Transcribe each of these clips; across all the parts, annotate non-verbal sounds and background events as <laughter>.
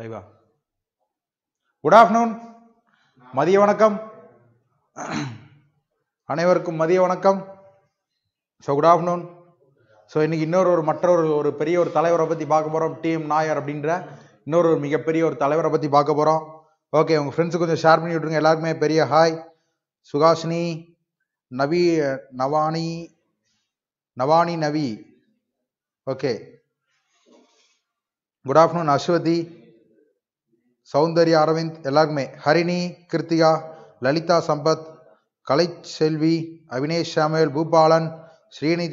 ரைவா good afternoon மதிய வணக்கம் அனைவருக்கும் மதிய வணக்கம் ஸோ குட் ஆஃப்டர்நூன் ஸோ இன்னைக்கு இன்னொரு ஒரு மற்றொரு ஒரு பெரிய ஒரு தலைவரை பற்றி பார்க்க போகிறோம் டிஎம் நாயர் அப்படின்ற இன்னொரு ஒரு மிகப்பெரிய ஒரு தலைவரை பற்றி பார்க்க போகிறோம் ஓகே உங்கள் ஃப்ரெண்ட்ஸு கொஞ்சம் ஷேர் பண்ணி விட்ருங்க எல்லாருக்குமே பெரிய hi Suhasini Navi Navani Navani Navi okay good afternoon Aswathi Soundarya Aravind எல்லாருக்குமே ஹரிணி கிருத்திகா லலிதா சம்பத் கலைச்செல்வி அவினேஷ் சாமுவேல் பூபாலன் ஸ்ரீனி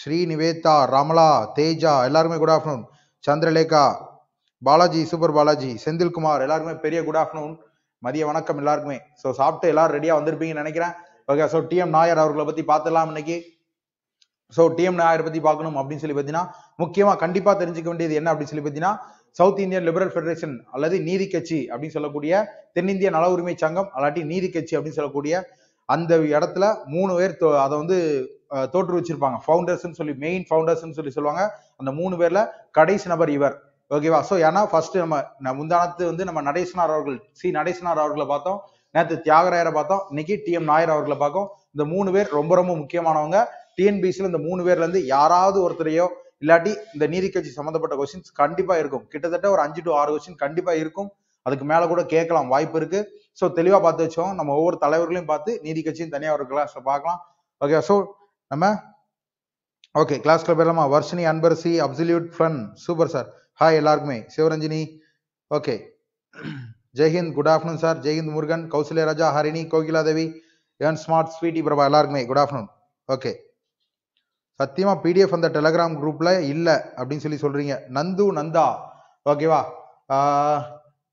ஸ்ரீநிவேதா ரமலா தேஜா எல்லாருமே good afternoon Chandralekha Balaji super Balaji Senthilkumar எல்லாருமே பெரிய குட் ஆஃப்டர்நூன் மதிய வணக்கம் எல்லாருக்குமே ஸோ சாப்பிட்டு எல்லாரும் ரெடியாக வந்திருப்பீங்கன்னு நினைக்கிறேன் ஓகே ஸோ டிஎம் நாயர் அவர்களை பற்றி பார்த்துலாம் இன்னைக்கு ஸோ டிஎம் நாயரை பற்றி பார்க்கணும் அப்படின்னு சொல்லி பார்த்தீங்கன்னா முக்கியமாக கண்டிப்பாக தெரிஞ்சுக்க வேண்டியது என்ன அப்படின்னு சொல்லி பார்த்தீங்கன்னா சவுத் இந்தியன் லிபரல் ஃபெடரேஷன் அல்லது நீதி கட்சி அப்படின்னு சொல்லக்கூடிய தென்னிந்திய நல உரிமை சங்கம் அல்லாட்டி நீதி கட்சி அப்படின்னு சொல்லக்கூடிய அந்த இடத்துல மூணு பேர் அதை வந்து தோற்று வச்சிருப்பாங்க ஃபவுண்டர்ஸ்ன்னு சொல்லி மெயின் ஃபவுண்டர்ஸ்ன்னு சொல்லி சொல்லுவாங்க அந்த மூணு பேர்ல கடைசி நபர் இவர் ஓகேவா ஸோ ஏன்னா ஃபர்ஸ்ட் நம்ம முந்தானத்து வந்து நம்ம நடேசனார் அவர்கள் சி நடேசனார் அவர்களை பார்த்தோம் நேற்று தியாகராயரை பார்த்தோம் இன்னைக்கு டி எம் நாயர் அவர்களை பார்க்கும் இந்த மூணு பேர் ரொம்ப ரொம்ப முக்கியமானவங்க டிஎன்பிசியில் இந்த மூணு பேர்லேருந்து யாராவது ஒருத்தரையோ இல்லாட்டி இந்த நீதிக்கட்சி சம்மந்தப்பட்ட கொஸ்டின்ஸ் கண்டிப்பாக இருக்கும் கிட்டத்தட்ட ஒரு அஞ்சு டு ஆறு கொஸ்டின் கண்டிப்பாக இருக்கும் அதுக்கு மேலே கூட கேட்கலாம் வாய்ப்பு இருக்குது ஸோ தெளிவாக பார்த்து வச்சோம் நம்ம ஒவ்வொரு தலைவர்களையும் பார்த்து நீதி கட்சியும் தனியாக ஒரு கிளாஸில் பார்க்கலாம் ஓகே ஸோ நம்ம ஓகே கிளாஸ்ல போயிடலாமா Varshini Anbarasi absolute fun super sir hi எல்லாருக்குமே சிவரஞ்சினி ஓகே ஜெய்ஹிந்த் குட் ஆஃப்டர்நூன் சார் ஜெய்ஹிந்த் முருகன் கௌசல்யராஜா ஹரிணி கோகிலா தேவி ஏன் ஸ்மார்ட் ஸ்வீட்டி பிரபா எல்லாருக்குமே குட் ஆஃப்டர்நூன் ஓகே சத்தியமாக பிடிஎஃப் அந்த டெலகிராம் குரூப்பில் இல்லை அப்படின்னு சொல்லி சொல்கிறீங்க நந்து நந்தா ஓகேவா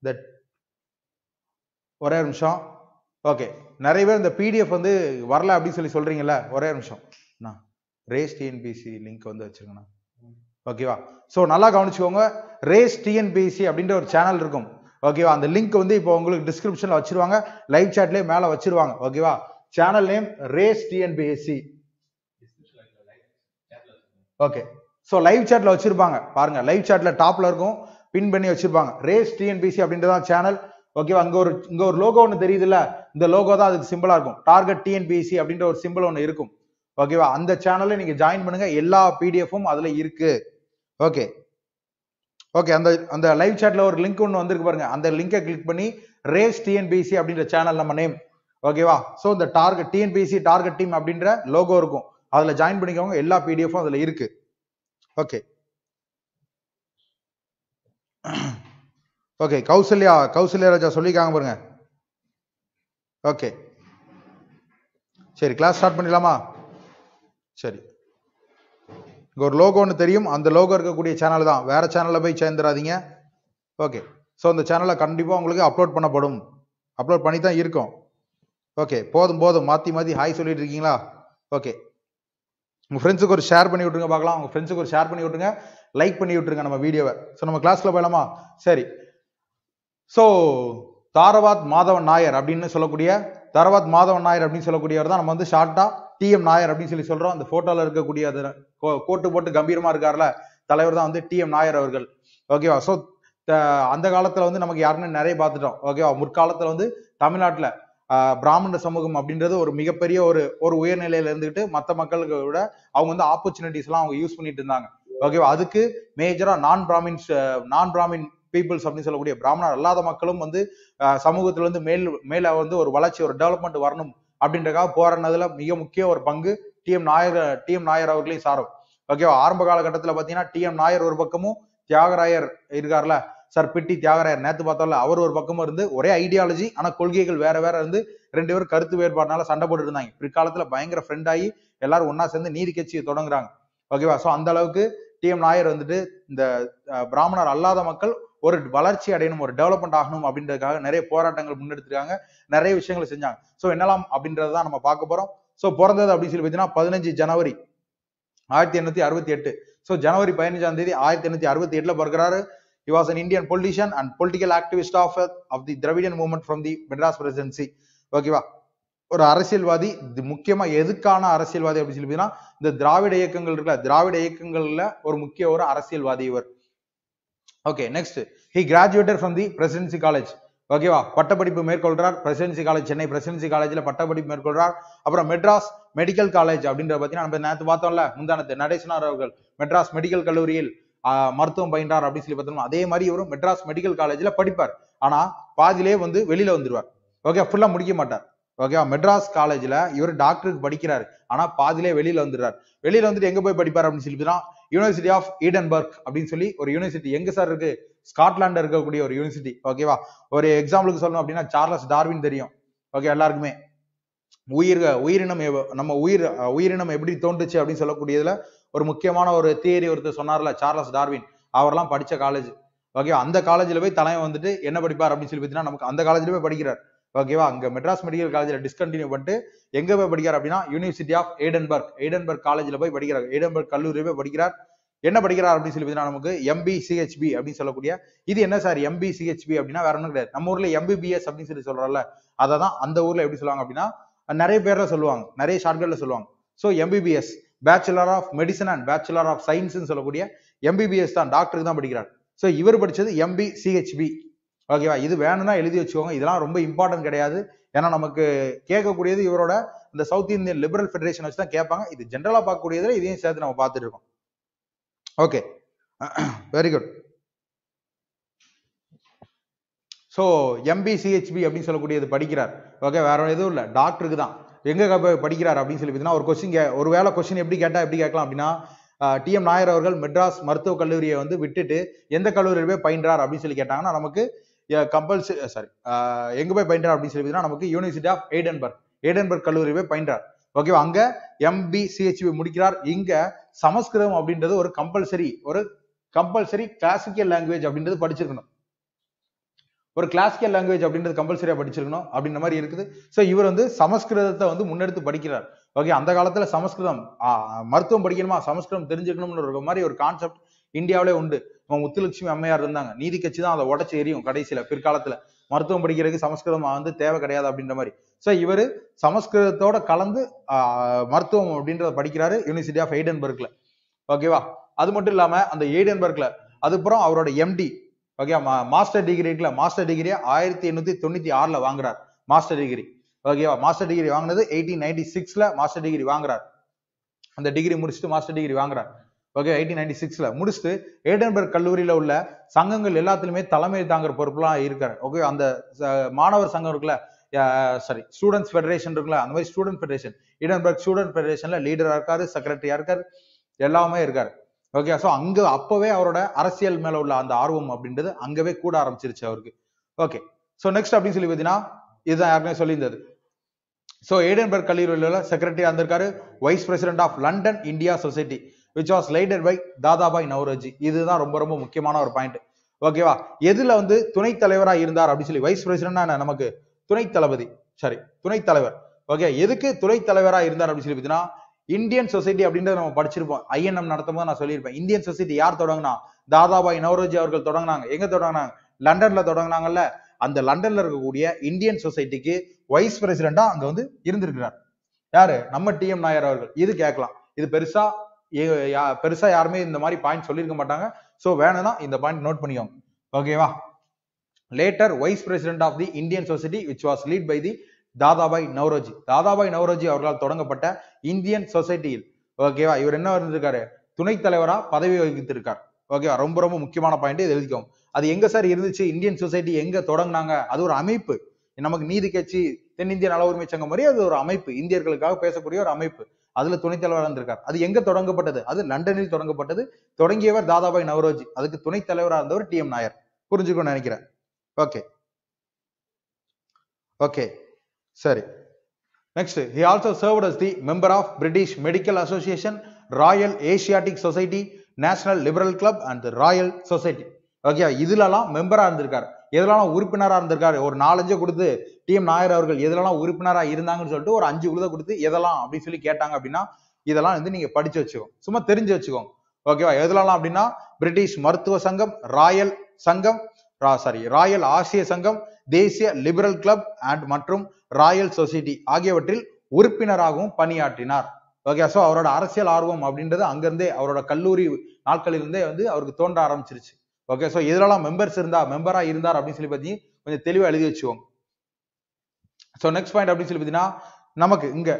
தட் ஒரே நிமிஷம் ஓகே நிறைய பேர் இந்த பிடிஎஃப் வந்து வரல அப்படின்னு சொல்லி சொல்கிறீங்கல்ல ஒரே நிமிஷம் ரேஸ் டிஎன்பிசி லிங்க் வந்து வச்சுருங்கண்ணா ஓகேவா ஸோ நல்லா கவனிச்சுக்கோங்க ரேஸ் டிஎன்பிசி அப்படின்ற ஒரு சேனல் இருக்கும் ஓகேவா அந்த லிங்க் வந்து இப்போ உங்களுக்கு டிஸ்கிரிப்ஷனில் வச்சுருவாங்க லைவ் சேட்லேயே மேலே வச்சுருவாங்க ஓகேவா channel name race TNPSC okay so live சாட்டில் வச்சிருப்பாங்க பாருங்க லைவ் சாட்டில் டாப்ல இருக்கும் பின் பண்ணி வச்சிருப்பாங்க ரேஸ் டிஎன்பிசி அப்படின்றதான் சேனல் ஓகேவா அங்கே ஒரு இங்கே ஒரு லோகோ ஒன்று தெரியுதுல்ல இந்த லோகோ தான் அதுக்கு சிம்பிளாக இருக்கும் டார்கெட் டிஎன்பிசி அப்படின்ற ஒரு சிம்பிள் ஒன்று இருக்கும் ஓகேவா அந்த சேனலில் நீங்கள் ஜாயின் பண்ணுங்க எல்லா பிடிஎஃப்பும் அதில் இருக்கு ஓகே ஓகே அந்த அந்த லைவ் சாட்ல ஒரு லிங்க் ஒன்று வந்திருக்கு பாருங்க அந்த லிங்கை கிளிக் பண்ணி ரேஸ் டிஎன்பிசி அப்படின்ற சேனல் நம்ம நேம் ஓகேவா ஸோ இந்த டார்கெட் டிஎன்பிசி டார்கெட் டீம் அப்படின்ற லோகோ இருக்கும் அதில் ஜாயின் பண்ணிக்கோங்க எல்லா பிடிஎஃபும் அதில் இருக்கு ஓகே ஓகே கௌசல்யா கௌசல்யா ராஜா சொல்லிக்காங்க பாருங்க ஓகே சரி கிளாஸ் ஸ்டார்ட் பண்ணிடலாமா சரி இங்கே ஒரு லோகோ ஒன்று தெரியும் அந்த லோகோ இருக்கக்கூடிய சேனல் தான் வேறு சேனலில் போய் சேர்ந்துடாதீங்க ஓகே ஸோ அந்த சேனலை கண்டிப்பாக உங்களுக்கு அப்லோட் பண்ணப்படும் அப்லோட் பண்ணி தான் இருக்கும் ஓகே போதும் போதும் மாற்றி மாற்றி ஹாய் சொல்லிட்டு இருக்கீங்களா ஓகே உங்கள் ஃப்ரெண்ட்ஸுக்கு ஒரு ஷேர் பண்ணி விட்ருங்க பார்க்கலாம் உங்கள் ஃப்ரெண்ட்ஸுக்கு ஒரு ஷேர் பண்ணி விட்ருங்க லைக் பண்ணி விட்ருங்க நம்ம வீடியோவை ஸோ நம்ம கிளாஸில் போயலாமா சரி ஸோ தாரவாத் மாதவன் நாயர் அப்படின்னு சொல்லக்கூடிய தாரவாத் மாதவன் நாயர் அப்படின்னு சொல்லக்கூடியவர் தான் நம்ம வந்து ஷார்ட்டாக டிஎம் நாயர் அப்படின்னு சொல்லி சொல்கிறோம் அந்த ஃபோட்டோவில் இருக்கக்கூடிய அது கோட்டு போட்டு கம்பீரமாக இருக்கார்ல தலைவர் தான் வந்து டிஎம் நாயர் அவர்கள் ஓகேவா ஸோ அந்த காலத்தில் வந்து நமக்கு யாருன்னு நிறைய பார்த்துட்டோம் ஓகேவா முற்காலத்தில் வந்து தமிழ்நாட்டில் பிராமண சமூகம் அப்படின்றது ஒரு மிகப்பெரிய ஒரு ஒரு உயர்நிலையில இருந்துகிட்டு மற்ற மக்களுக்கு விட அவங்க வந்து ஆப்பர்ச்சுனிட்டிஸ் எல்லாம் அவங்க யூஸ் பண்ணிட்டு இருந்தாங்க ஓகேவா அதுக்கு மேஜரா நான் பிராமின்ஸ் நான் பிராமின் பீப்புள்ஸ் அப்படின்னு சொல்லக்கூடிய பிராமணர் அல்லாத மக்களும் வந்து சமூகத்துல இருந்து மேல் மேல வந்து ஒரு வளர்ச்சி ஒரு டெவலப்மெண்ட் வரணும் அப்படின்றக்காக போராடினதுல மிக முக்கிய ஒரு பங்கு T M Nair T M Nair அவர்களையும் சாரும் ஓகேவா ஆரம்ப காலகட்டத்தில் பார்த்தீங்கன்னா டி எம் நாயர் ஒரு பக்கமும் தியாகராயர் இருக்கார்ல சார் பிட்டி தியாகராயர் நேத்து பார்த்தால அவர் ஒரு பக்கமும் இருந்து ஒரே ஐடியாலஜி ஆனா கொள்கைகள் வேற வேற இருந்து ரெண்டு பேரும் கருத்து வேறுபாடுனால சண்டை போட்டு இருந்தாங்க பிற்காலத்துல பயங்கர ஃப்ரெண்ட் ஆகி எல்லாரும் ஒன்னா சேர்ந்து நீதி கட்சியை தொடங்குறாங்க ஓகேவா சோ அந்த அளவுக்கு டி எம் நாயர் வந்துட்டு இந்த பிராமணர் அல்லாத மக்கள் ஒரு வளர்ச்சி அடையணும் ஒரு டெவலப்மெண்ட் ஆகணும் அப்படின்றதுக்காக நிறைய போராட்டங்கள் முன்னெடுத்திருக்காங்க நிறைய விஷயங்களை செஞ்சாங்க ஸோ என்னலாம் தான் நம்ம பார்க்க போறோம் ஸோ பிறந்தது அப்படின்னு சொல்லி பார்த்தீங்கன்னா பதினஞ்சு ஜனவரி ஆயிரத்தி எண்ணூத்தி அறுபத்தி எட்டு ஸோ ஜனவரி பதினஞ்சாம் தேதி ஆயிரத்தி எண்ணூத்தி அறுபத்தி எட்டுல பிறக்கிறாரு He was an Indian politician and political activist of, uh, of the Dravidian movement from the Madras presidency. ஓகேவா ஒரு அரசியல்வாதி முக்கியமா எதுக்கான அரசியல்வாதி அப்படின்னு சொல்லி இந்த திராவிட இயக்கங்கள் இருக்குல்ல திராவிட இயக்கங்கள்ல ஒரு முக்கிய ஒரு அரசியல்வாதி இவர் okay next he graduated from the Presidency College ஓகேவா பட்டப்படிப்பு மேற்கொள்றார் பிரசிடென்சி காலேஜ் சென்னை பிரசிடென்சி காலேஜில் பட்டப்படிப்பு மேற்கொள்றார் அப்புறம் மெட்ராஸ் மெடிக்கல் காலேஜ் அப்படின்ற பார்த்தீங்கன்னா நம்ம நேற்று பார்த்தோம்ல முந்தானத்து நடேசனார் அவர்கள் மெட்ராஸ் மெடிக்கல் கல்லூரியில் மருத்துவம் பயின்றார் அப்படின்னு சொல்லி பார்த்தோம்னா அதே மாதிரி இவரும் மெட்ராஸ் மெடிக்கல் காலேஜ்ல படிப்பார் ஆனா பாதிலே வந்து வெளியில வந்துருவார் ஓகே ஃபுல்லா முடிக்க மாட்டார் ஓகேவா மெட்ராஸ் காலேஜ்ல இவர் டாக்டருக்கு படிக்கிறாரு ஆனா பாதிலே வெளியில வந்துடுறார் வெளியில வந்துட்டு எங்க போய் படிப்பார் அப்படின்னு சொல்லி யூனிவர்சிட்டி ஆஃப் ஈடன்பர்க் அப்படின்னு சொல்லி ஒரு யூனிவர்சிட்டி எங்க சார் இருக்கு ஸ்காட்லாண்ட்ல இருக்கக்கூடிய ஒரு யூனிவர்சிட்டி ஓகேவா ஒரு எக்ஸாம்பிளுக்கு சொல்லணும் அப்படின்னா சார்லஸ் டார்வின் தெரியும் ஓகே எல்லாருக்குமே உயிர் உயிரினம் நம்ம உயிர் உயிரினம் எப்படி தோன்றுச்சு அப்படின்னு சொல்லக்கூடியதுல ஒரு முக்கியமான ஒரு தியரி ஒருத்தர் சொன்னார்ல சார்லஸ் டார்வின் அவர்லாம் படித்த காலேஜ் ஓகேவா அந்த காலேஜில் போய் தலைமை வந்துட்டு என்ன படிப்பார் அப்படின்னு சொல்லி பார்த்தீங்கன்னா நமக்கு அந்த காலேஜில் போய் படிக்கிறார் ஓகேவா அங்கே மெட்ராஸ் மெடிக்கல் காலேஜில் டிஸ்கண்டினியூ பண்ணிட்டு எங்கே போய் படிக்கிறார் அப்படின்னா யூனிவர்சிட்டி ஆஃப் ஏடன்பர்க் ஏடன்பர்க் காலேஜில் போய் படிக்கிறார் ஏடன்பர்க் கல்லூரியில் போய் படிக்கிறார் என்ன படிக்கிறார் அப்படின்னு சொல்லி பார்த்தீங்கன்னா நமக்கு எம்பி சிஹெச்பி அப்படின்னு சொல்லக்கூடிய இது என்ன சார் எம்பி சிஹெச்பி அப்படின்னா வேற ஒன்றும் கிடையாது நம்ம ஊர்ல எம்பிபிஎஸ் அப்படின்னு சொல்லி சொல்றோம்ல அதை தான் அந்த ஊர்ல எப்படி சொல்லுவாங்க அப்படின்னா நிறைய பேர்ல சொல்லுவாங்க நிறைய ஷார்ட்கட்டில் சொல்லுவாங்க so MBBS bachelor of medicine and bachelor of சயின்ஸ்ன்னு சொல்லக்கூடிய எம்பிபிஎஸ் தான் டாக்டருக்கு தான் படிக்கிறார் ஸோ இவர் படித்தது எம்பி சிஹெச்பி ஓகேவா இது வேணும்னா எழுதி வச்சுக்கோங்க இதெல்லாம் ரொம்ப இம்பார்ட்டன்ட் கிடையாது ஏன்னா நமக்கு கேட்கக்கூடியது இவரோட இந்த சவுத் இந்தியன் லிபரல் ஃபெடரேஷன் வச்சு தான் கேட்பாங்க இது ஜென்ரலாக பார்க்கக்கூடியதில் இதையும் சேர்த்து நம்ம பார்த்துட்டு இருக்கோம் okay very good so MBChB அப்படின்னு சொல்லக்கூடியது படிக்கிறார் ஓகே வேற எதுவும் இல்லை டாக்டருக்கு தான் எங்கே படிக்கிறார் அப்படின்னு சொல்லி பார்த்தீங்கன்னா ஒரு கொஸ்டின் கே ஒரு வேலை கொஸ்டின் எப்படி கேட்டால் எப்படி கேட்கலாம் அப்படின்னா டிஎம் நாயர் அவர்கள் மெட்ராஸ் மருத்துவக் கல்லூரியை வந்து விட்டுட்டு எந்த கல்லூரியில் போய் பயின்றார் அப்படின்னு சொல்லி கேட்டாங்கன்னா நமக்கு கம்பல்சரி சாரி எங்கே போய் பயின்றார் அப்படின்னு சொல்லி பார்த்தீங்கன்னா நமக்கு யூனிவர்சிட்டி ஆஃப் எய்டன்பர்க் எய்டன்பர்க் கல்லூரி போய் பயின்றார் ஓகேவா அங்கே எம்பி சிஹெச்பி முடிக்கிறார் இங்கே சமஸ்கிருதம் அப்படின்றது ஒரு கம்பல்சரி ஒரு கம்பல்சரி கிளாசிக்கல் லாங்குவேஜ் அப்படின்றது படிச்சிருக்கணும் ஒரு கிளாசிக்கல் லாங்குவேஜ் அப்படின்றது கம்பல்சரியா படிச்சிருக்கணும் அப்படின்ற மாதிரி இருக்குது ஸோ இவர் வந்து சமஸ்கிருதத்தை வந்து முன்னெடுத்து படிக்கிறார் ஓகே அந்த காலத்தில் சமஸ்கிருதம் மருத்துவம் படிக்கணுமா சமஸ்கிருதம் தெரிஞ்சுக்கணும்னு மாதிரி ஒரு கான்செப்ட் இந்தியாவிலே உண்டு இவங்க முத்துலட்சுமி அம்மையார் இருந்தாங்க நீதி கட்சி தான் அதை உடச்சு எரியும் கடைசியில பிற்காலத்துல மருத்துவம் படிக்கிறதுக்கு சமஸ்கிருதம் வந்து தேவை கிடையாது அப்படின்ற மாதிரி ஸோ இவர் சமஸ்கிருதத்தோட கலந்து மருத்துவம் அப்படின்றத படிக்கிறாரு யூனிவர்சிட்டி ஆஃப் எய்டன்பர்க்ல ஓகேவா அது மட்டும் இல்லாம அந்த எய்டன்பர்க்ல அதுக்கப்புறம் அவரோட எம்டி ஓகே மாஸ்டர் டிகிரி இருக்குல்ல மாஸ்டர் டிகிரி ஆயிரத்தி எண்ணூத்தி தொண்ணூத்தி ஆறுல வாங்குறார் மாஸ்டர் டிகிரி ஓகேவா மாஸ்டர் டிகிரி வாங்கினது எயிட்டீன் நைன்டி சிக்ஸ்ல மாஸ்டர் டிகிரி வாங்குறார் அந்த டிகிரி முடிச்சுட்டு மாஸ்டர் டிகிரி வாங்குறார் ஓகே எயிட்டீன் நைன்டி சிக்ஸ்ல முடிச்சுட்டு ஏடன்பர்க் கல்லூரியில உள்ள சங்கங்கள் எல்லாத்துலயுமே தலைமை தாங்குற பொறுப்புலாம் இருக்காரு ஓகே அந்த மாணவர் சங்கம் இருக்குல்ல சாரி ஸ்டூடெண்ட்ஸ் ஃபெடரேஷன் இருக்குல்ல அந்த மாதிரி ஸ்டூடெண்ட் ஃபெடரேஷன் ஈடன்பர்க் ஸ்டூடெண்ட் ஃபெடரேஷன்ல லீடரா இருக்காரு செக்ரட்டரியா இருக்காரு எல்லாமே இருக்காரு ஓகே ஸோ அங்க அப்பவே அவரோட அரசியல் மேல உள்ள அந்த ஆர்வம் அப்படின்றது அங்கவே கூட ஆரம்பிச்சிருச்சு அவருக்கு ஓகே ஸோ நெக்ஸ்ட் அப்படின்னு சொல்லி பார்த்தீங்கன்னா இதுதான் யாருமே சொல்லியிருந்தது ஸோ ஏடன்பர்க் கல்லூரியில் செக்ரட்டரியா இருந்திருக்காரு vice president of London India Society which was lighted by Dadabhai Naoroji இதுதான் ரொம்ப ரொம்ப முக்கியமான ஒரு பாயிண்ட் ஓகேவா எதுல வந்து துணைத் தலைவராக இருந்தார் அப்படின்னு சொல்லி வைஸ் பிரசிடென்ட்னா நமக்கு துணைத் தளபதி சாரி துணைத் தலைவர் ஓகே எதுக்கு துணைத் தலைவராக இருந்தார் அப்படின்னு சொல்லி பார்த்தீங்கன்னா இந்தியன் சொசைட்டி அப்படின்றத நம்ம படிச்சிருப்போம் ஐஎன்எம் நடத்தும் போது நான் சொல்லியிருப்பேன் இந்தியன் சொசைட்டி யார் தொடங்கினா தாதாபாய் நவரோஜி அவர்கள் தொடங்கினாங்க எங்க தொடங்கினாங்க லண்டன்ல தொடங்கினாங்கல்ல அந்த லண்டன்ல இருக்கக்கூடிய இந்தியன் சொசைட்டிக்கு வைஸ் பிரசிடண்டா அங்க வந்து இருந்திருக்கிறார் யாரு நம்ம டி எம் நாயர் அவர்கள் இது கேட்கலாம் இது பெருசா பெருசா யாருமே இந்த மாதிரி பாயிண்ட் சொல்லியிருக்க மாட்டாங்க சோ வேணும்னா இந்த பாயிண்ட் நோட் பண்ணிக்கோங்க ஓகேவா later vice president of the Indian Society which was lead by the Dadabhai Naoroji Dadabhai Naoroji அவர்களால் தொடங்கப்பட்ட இந்தியன் சொசைட்டியில் ஓகேவா இவர் என்ன இருந்திருக்காரு துணைத் தலைவரா பதவி வகித்திருக்கார் ஓகேவா ரொம்ப ரொம்ப முக்கியமான பாயிண்ட் இது எழுதிக்கோம் அது எங்க சார் இருந்துச்சு இந்தியன் சொசைட்டி எங்க தொடங்கினாங்க அது ஒரு அமைப்பு நமக்கு நீதி கட்சி தென்னிந்திய நல உரிமை சங்கம் மாதிரி அது ஒரு அமைப்பு இந்தியர்களுக்காக பேசக்கூடிய ஒரு அமைப்பு அதுல துணைத் தலைவராக இருந்திருக்கார் அது எங்க தொடங்கப்பட்டது அது லண்டனில் தொடங்கப்பட்டது தொடங்கியவர் தாதாபாய் நவரோஜி அதுக்கு துணைத் தலைவராக இருந்தவர் டி எம் நாயர் புரிஞ்சுக்கணும்னு நினைக்கிறேன் ஓகே ஓகே சரி next he also served as the member of British Medical Association Royal Asiatic Society National Liberal club and Royal Society okay இதுலலாம் மெம்பராக இருந்திருக்கார் எதுலலாம் உறுப்பினராக இருந்திருக்காரு ஒரு நாலஞ்சு கொடுத்து டி எம் நாயர் அவர்கள் எதுலலாம் உறுப்பினராக இருந்தாங்கன்னு சொல்லிட்டு ஒரு அஞ்சு உழுத கொடுத்து எதெல்லாம் அப்படின்னு சொல்லி கேட்டாங்க அப்படின்னா இதெல்லாம் வந்து நீங்கள் படித்து வச்சுக்கோங்க சும்மா தெரிஞ்சு வச்சுக்கோங்க ஓகேவா எதுலலாம் அப்படின்னா பிரிட்டிஷ் மருத்துவ சங்கம் ராயல் சங்கம் சாரி ராயல் ஆசிய சங்கம் தேசிய லிபரல் கிளப் அண்ட் மற்றும் ராயல் சொசைட்டி ஆகியவற்றில் உறுப்பினராகவும் பணியாற்றினார் ஓகே ஸோ அவரோட அரசியல் ஆர்வம் அப்படின்றது அங்கிருந்தே அவரோட கல்லூரி நாட்களிலிருந்தே வந்து அவருக்கு தோன்ற ஆரம்பிச்சிருச்சு ஓகே ஸோ எதுலலாம் மெம்பர்ஸ் இருந்தா மெம்பரா இருந்தார் அப்படின்னு சொல்லி பார்த்தீங்கன்னா கொஞ்சம் தெளிவா எழுதி வச்சுக்கோங்க ஸோ நெக்ஸ்ட் பாயிண்ட் அப்படின்னு சொல்லி பார்த்தீங்கன்னா நமக்கு இங்க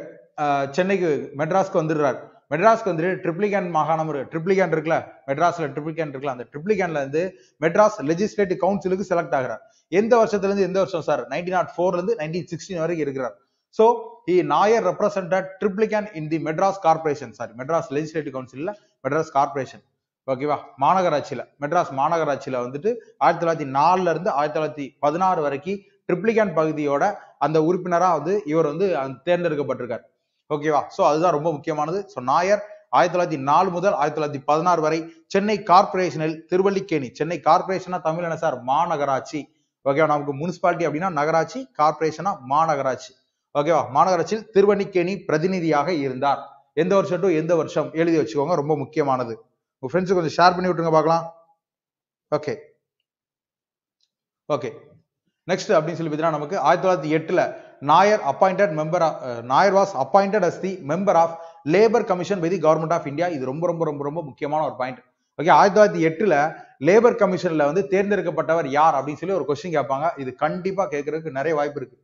சென்னைக்கு மெட்ராஸ்க்கு வந்துடுறாரு மெட்ராஸ்க்கு வந்துட்டு ட்ரிப்ளிகேன் மாகாணம் இருக்கு ட்ரிப்ளிகேன் இருக்குல்ல மெட்ராஸ்ல ட்ரிப்ளிகேன் இருக்குல்ல அந்த ட்ரிப்ளிகேன்ல இருந்து மெட்ராஸ் லெஜிஸ்லேட்டிவ் கவுன்சிலுக்கு செலக்ட் ஆகிறார் எந்த வருஷத்துல இருந்து எந்த வருஷம் சார் நைன்டீன் நாட் ஃபோர்ல இருந்து நைன்டீன் சிக்ஸ்டீன் வரைக்கும் இருக்கிறார் so E Nair represented Triplicane in the Madras corporation sorry Madras legislative கவுன்சில்ல மெட்ராஸ் கார்பரேஷன் ஓகேவா மாநகராட்சியில மெட்ராஸ் மாநகராட்சியில வந்துட்டு ஆயிரத்தி தொள்ளாயிரத்தி நாலுல இருந்து ஆயிரத்தி தொள்ளாயிரத்தி பதினாறு வரைக்கும் ட்ரிப்ளிகேன் பகுதியோட அந்த உறுப்பினராக வந்து இவர் வந்து தேர்ந்தெடுக்கப்பட்டிருக்கார் ஓகேவா சோ அதுதான் ரொம்ப முக்கியமானது ஸோ நாயர் ஆயிரத்தி தொள்ளாயிரத்தி நாலு முதல் ஆயிரத்தி தொள்ளாயிரத்தி பதினாறு வரை சென்னை கார்பரேஷனில் திருவல்லிக்கேணி சென்னை கார்பரேஷனா தமிழ் என்ன சார் மாநகராட்சி ஓகேவா நமக்கு முனிசிபாலிட்டி அப்படின்னா நகராட்சி கார்பரேஷனா மாநகராட்சி ஓகேவா மாநகராட்சியில் திருவல்லிக்கேணி பிரதிநிதியாக இருந்தார் எந்த வருஷம் டு எந்த வருஷம் எழுதி வச்சுக்கோங்க ரொம்ப முக்கியமானது உங்க ஃப்ரெண்ட்ஸுக்கு கொஞ்சம் ஷேர் பண்ணி விட்டுருங்க பார்க்கலாம் ஓகே ஓகே நெக்ஸ்ட் அப்படின்னு சொல்லி பார்த்தீங்கன்னா நமக்கு ஆயிரத்தி தொள்ளாயிரத்தி எட்டுல Nair appointed member Nair was appointed as the member of labour commission by the government of India இது ரொம்ப ரொம்ப ரொம்ப ரொம்ப முக்கியமான ஒரு பாயிண்ட் ஓகே ஆயிரத்தி தொள்ளாயிரத்தி எட்டுல லேபர் கமிஷன்ல வந்து தேர்ந்தெடுக்கப்பட்டவர் யார் அப்படின்னு சொல்லி ஒரு கொஸ்டின் கேட்பாங்க இது கண்டிப்பா கேட்கறதுக்கு நிறைய வாய்ப்பு இருக்கு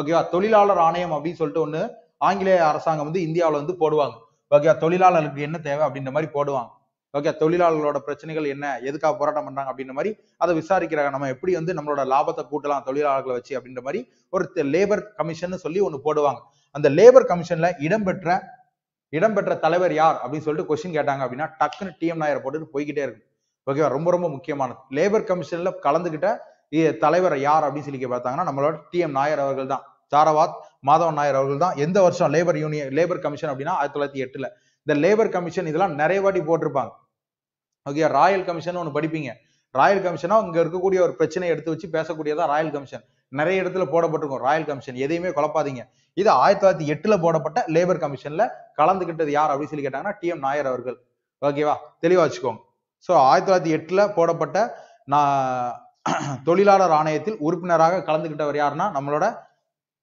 ஓகேவா தொழிலாளர் ஆணையம் அப்படின்னு சொல்லிட்டு ஒண்ணு ஆங்கிலேய அரசாங்கம் வந்து இந்தியாவில வந்து போடுவாங்க ஓகேவா தொழிலாளர்களுக்கு என்ன தேவை அப்படின்ற மாதிரி போடுவாங்க ஓகே தொழிலாளர்களோட பிரச்சனைகள் என்ன எதுக்காக போராட்டம் பண்றாங்க அப்படின்ற மாதிரி அதை விசாரிக்கிறாங்க நம்ம எப்படி வந்து நம்மளோட லாபத்தை கூட்டலாம் தொழிலாளர்களை வச்சு அப்படின்ற மாதிரி ஒரு லேபர் கமிஷன் சொல்லி ஒன்று போடுவாங்க அந்த லேபர் கமிஷன்ல இடம்பெற்ற இடம்பெற்ற தலைவர் யார் அப்படின்னு சொல்லிட்டு கொஸ்டின் கேட்டாங்க அப்படின்னா டக்குன்னு டிஎம் நாயர் போட்டுட்டு போய்கிட்டே இருக்கு ஓகேவா ரொம்ப ரொம்ப முக்கியமானது லேபர் கமிஷன்ல கலந்துகிட்ட தலைவர் யார் அப்படின்னு சொல்லி பார்த்தாங்கன்னா நம்மளோட டிஎம் நாயர் அவர்கள் தான் சாரவாத் மாதவன் நாயர் அவர்கள் தான் எந்த வருஷம் லேபர் யூனியன் லேபர் கமிஷன் அப்படின்னா ஆயிரத்தி தொள்ளாயிரத்தி எட்டுல இந்த லேபர் கமிஷன் இதெல்லாம் நிறைய வாட்டி போட்டிருப்பாங்க ஓகே ராயல் கமிஷன் ஒன்று படிப்பீங்க ராயல் கமிஷனா இங்க இருக்கக்கூடிய ஒரு பிரச்சனையை எடுத்து வச்சு பேசக்கூடியதான் ராயல் கமிஷன் நிறைய இடத்துல போடப்பட்டிருக்கும் ராயல் கமிஷன் எதையுமே குழப்பாதீங்க இது ஆயிரத்தி தொள்ளாயிரத்தி எட்டுல போடப்பட்ட லேபர் கமிஷன்ல கலந்துகிட்டது யார் அப்படின்னு சொல்லி கேட்டாங்கன்னா டி எம் நாயர் அவர்கள் ஓகேவா தெளிவா வச்சுக்கோங்க ஸோ ஆயிரத்தி தொள்ளாயிரத்தி எட்டுல போடப்பட்ட நான் தொழிலாளர் ஆணையத்தில் உறுப்பினராக கலந்துகிட்டவர் யாருன்னா நம்மளோட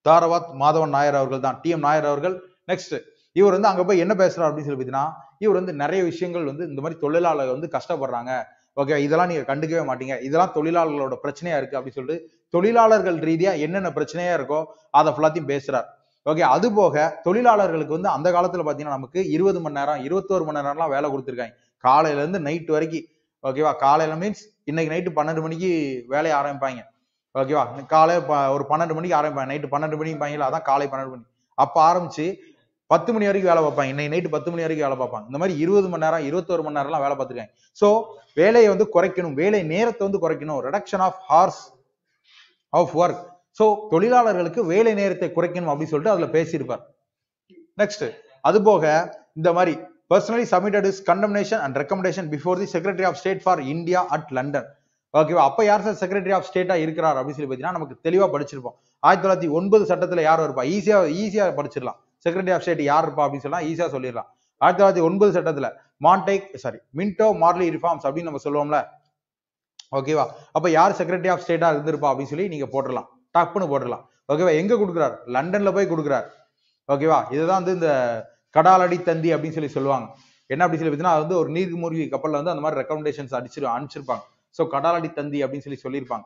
தாரவாத் மாதவன் நாயர் அவர்கள் தான் டி எம் நாயர் அவர்கள் நெக்ஸ்ட் இவர் வந்து அங்க போய் என்ன பேசுறாரு அப்படின்னு சொல்லி பார்த்தீங்கன்னா இவர் வந்து நிறைய விஷயங்கள் வந்து இந்த மாதிரி தொழிலாளர்கள் வந்து கஷ்டப்படுறாங்க ஓகே இதெல்லாம் நீங்க கண்டுக்கவே மாட்டீங்க இதெல்லாம் தொழிலாளர்களோட பிரச்சனையா இருக்கு அப்படின்னு சொல்லிட்டு தொழிலாளர்கள் ரீதியா என்னென்ன பிரச்சனையா இருக்கோ அதை ஃபுல்லாத்தையும் பேசுறாரு ஓகே அது போக தொழிலாளர்களுக்கு வந்து அந்த காலத்துல பாத்தீங்கன்னா நமக்கு இருபது மணி நேரம் இருபத்தோரு மணி நேரம்லாம் வேலை கொடுத்துருக்காங்க காலையில இருந்து நைட் வரைக்கும் ஓகேவா காலையில மீன்ஸ் இன்னைக்கு நைட்டு பன்னெண்டு மணிக்கு வேலையை ஆரம்பிப்பாங்க ஓகேவா காலை ஒரு பன்னெண்டு மணிக்கு ஆரம்பிப்பாங்க நைட்டு பன்னெண்டு மணிக்கு பாங்கல்ல அதான் காலை பன்னெண்டு மணி அப்போ ஆரம்பிச்சு பத்து மணி வரைக்கும் வேலை பார்ப்பாங்க இன்னைக்கு நைட்டு பத்து மணி வரைக்கும் வேலை பார்ப்பாங்க இந்த மாதிரி இருபது மணி நேரம் இருபத்தோரு மணி நேரம்லாம் வேலை பார்த்துருக்காங்க ஸோ வேலையை வந்து குறைக்கணும் வேலை நேரத்தை வந்து குறைக்கணும் reduction of hours of work so தொழிலாளர்களுக்கு வேலை நேரத்தை குறைக்கணும் அப்படின்னு சொல்லிட்டு அதில் பேசியிருப்பார் நெக்ஸ்ட் அது போக இந்த மாதிரி personally submitted is condemnation and recommendation before the secretary of state for India at London ஓகேவா அப்போ யார் சார் செக்ரட்டரி ஆஃப் ஸ்டேட்டாக இருக்கிறார் அப்படின்னு சொல்லி பார்த்தீங்கன்னா நமக்கு தெளிவாக படிச்சிருப்போம் ஆயிரத்தி தொள்ளாயிரத்தி ஒன்பது சட்டத்தில் யார் இருப்பா ஈஸியாக ஈஸியாக படிச்சிடலாம் செக்ரட்டரி ஆஃப் ஸ்டேட் யார் இருப்பா அப்படின்னு சொன்னா ஈஸியா சொல்லிடலாம் ஆயிரத்தி தொள்ளாயிரத்தி ஒன்பது சட்டத்துல Montagu sorry Minto Morley reforms அப்படின்னு நம்ம சொல்லுவோம்ல ஓகேவா அப்ப யார் செக்ரட்டரி ஆஃப் ஸ்டேட்டா இருந்திருப்பா அப்படின்னு சொல்லி நீங்க போட்டுடலாம் டப்புன்னு போட்டுடலாம் ஓகேவா எங்க கொடுக்குறாரு லண்டன்ல போய் கொடுக்குறாரு ஓகேவா இதுதான் வந்து இந்த கடாலடி தந்தி அப்படின்னு சொல்லி சொல்லுவாங்க என்ன அப்படின்னு சொல்லி பார்த்தீங்கன்னா அது வந்து ஒரு கப்பல்ல வந்து அந்த மாதிரி ரெக்கமெண்டேஷன்ஸ் அடிச்சிரு அனுப்பிச்சிருப்பாங்க ஸோ கடாலடி தந்தி அப்படின்னு சொல்லி சொல்லியிருப்பாங்க